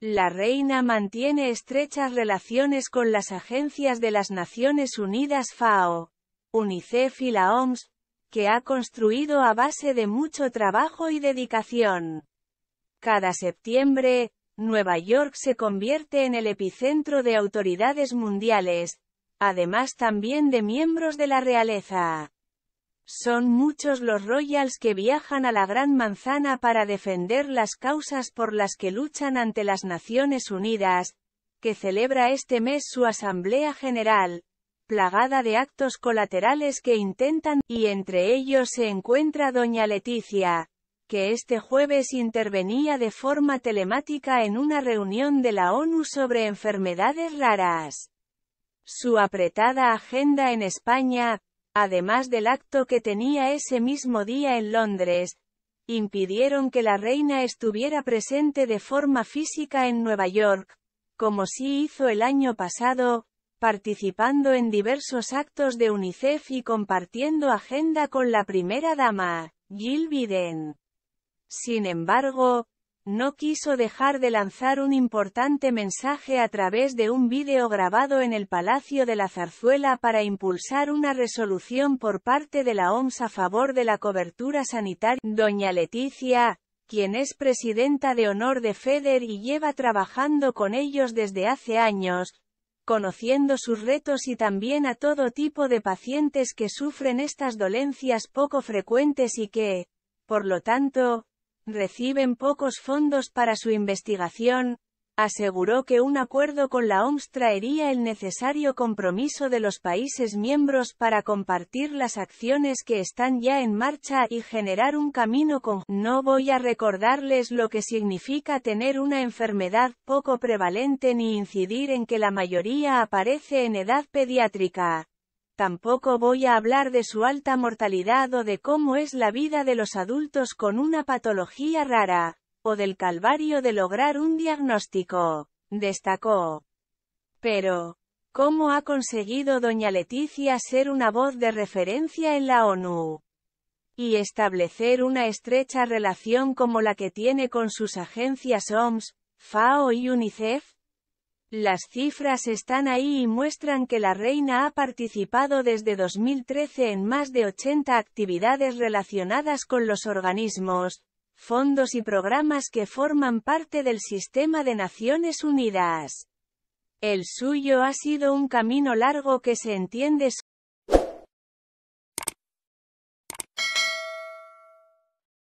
La reina mantiene estrechas relaciones con las agencias de las Naciones Unidas FAO, UNICEF y la OMS, que ha construido a base de mucho trabajo y dedicación. Cada septiembre, Nueva York se convierte en el epicentro de autoridades mundiales, además también de miembros de la realeza. Son muchos los Royals que viajan a la Gran Manzana para defender las causas por las que luchan ante las Naciones Unidas, que celebra este mes su Asamblea General, plagada de actos colaterales que intentan, y entre ellos se encuentra Doña Leticia, que este jueves intervenía de forma telemática en una reunión de la ONU sobre enfermedades raras. Su apretada agenda en España, además del acto que tenía ese mismo día en Londres, impidieron que la reina estuviera presente de forma física en Nueva York, como sí hizo el año pasado, participando en diversos actos de UNICEF y compartiendo agenda con la primera dama, Jill Biden. Sin embargo, no quiso dejar de lanzar un importante mensaje a través de un vídeo grabado en el Palacio de la Zarzuela para impulsar una resolución por parte de la OMS a favor de la cobertura sanitaria. Doña Leticia, quien es presidenta de honor de FEDER y lleva trabajando con ellos desde hace años, conociendo sus retos y también a todo tipo de pacientes que sufren estas dolencias poco frecuentes y que, por lo tanto, reciben pocos fondos para su investigación, aseguró que un acuerdo con la OMS traería el necesario compromiso de los países miembros para compartir las acciones que están ya en marcha y generar un camino con... No voy a recordarles lo que significa tener una enfermedad poco prevalente ni incidir en que la mayoría aparece en edad pediátrica. Tampoco voy a hablar de su alta mortalidad o de cómo es la vida de los adultos con una patología rara, o del calvario de lograr un diagnóstico, destacó. Pero, ¿cómo ha conseguido doña Leticia ser una voz de referencia en la ONU? y establecer una estrecha relación como la que tiene con sus agencias OMS, FAO y UNICEF? Las cifras están ahí y muestran que la reina ha participado desde 2013 en más de 80 actividades relacionadas con los organismos, fondos y programas que forman parte del sistema de Naciones Unidas. El suyo ha sido un camino largo que se entiende